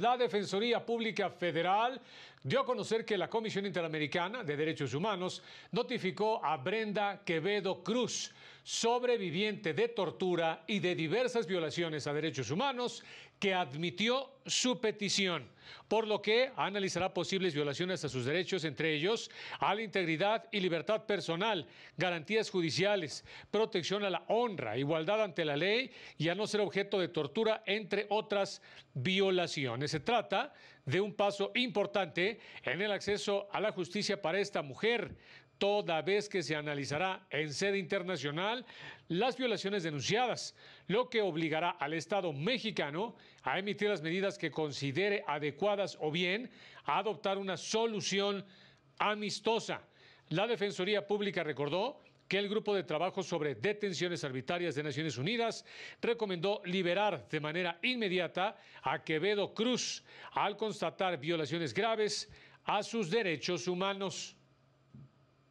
la Defensoría Pública Federal dio a conocer que la Comisión Interamericana de Derechos Humanos notificó a Brenda Quevedo Cruz, sobreviviente de tortura y de diversas violaciones a derechos humanos, que admitió su petición, por lo que analizará posibles violaciones a sus derechos, entre ellos a la integridad y libertad personal, garantías judiciales, protección a la honra, igualdad ante la ley y a no ser objeto de tortura, entre otras violaciones. Se trata de un paso importante en el acceso a la justicia para esta mujer, toda vez que se analizará en sede internacional las violaciones denunciadas, lo que obligará al Estado mexicano a emitir las medidas que considere adecuadas o bien a adoptar una solución amistosa. La Defensoría Pública recordó que el Grupo de Trabajo sobre Detenciones Arbitrarias de Naciones Unidas recomendó liberar de manera inmediata a Quevedo Cruz al constatar violaciones graves a sus derechos humanos.